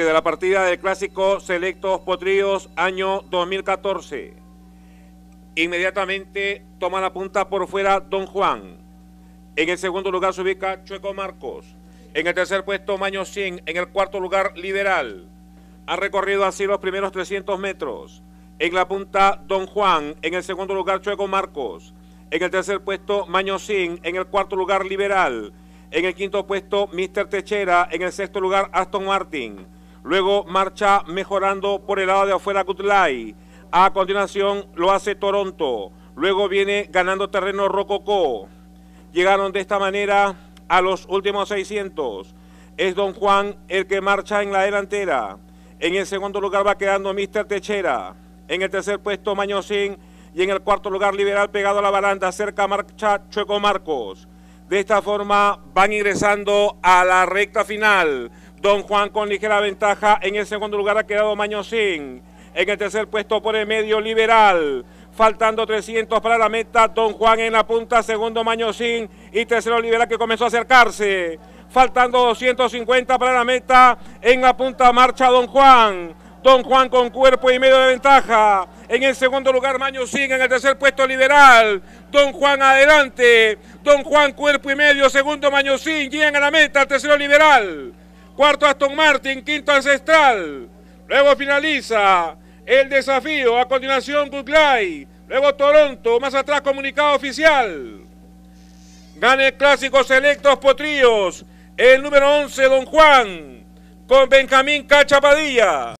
de la partida del clásico Selectos Potríos, año 2014. Inmediatamente toma la punta por fuera Don Juan. En el segundo lugar se ubica Chueco Marcos. En el tercer puesto Maño Sin. En el cuarto lugar Liberal. Ha recorrido así los primeros 300 metros. En la punta Don Juan. En el segundo lugar Chueco Marcos. En el tercer puesto Maño Sin. En el cuarto lugar Liberal. En el quinto puesto Mister Techera. En el sexto lugar Aston Martin. Luego marcha mejorando por el lado de afuera Cutlay. A continuación lo hace Toronto. Luego viene ganando terreno Rococó. Llegaron de esta manera a los últimos 600. Es Don Juan el que marcha en la delantera. En el segundo lugar va quedando Mister Techera. En el tercer puesto Mañosín. Y en el cuarto lugar Liberal pegado a la baranda. Cerca marcha Chueco Marcos. De esta forma van ingresando a la recta final. Don Juan con ligera ventaja. En el segundo lugar ha quedado Mañosín. En el tercer puesto por el medio Liberal. Faltando 300 para la meta. Don Juan en la punta. Segundo Mañosín. Y tercero Liberal que comenzó a acercarse. Faltando 250 para la meta. En la punta marcha Don Juan. Don Juan con cuerpo y medio de ventaja. En el segundo lugar Mañosín. En el tercer puesto Liberal. Don Juan adelante. Don Juan cuerpo y medio. Segundo Mañosín. Llegan a la meta. Tercero Liberal. Cuarto Aston Martin, quinto Ancestral. Luego finaliza el desafío. A continuación Goodlay. Luego Toronto. Más atrás comunicado oficial. gane el clásico selectos potríos. El número 11 Don Juan. Con Benjamín Cachapadilla.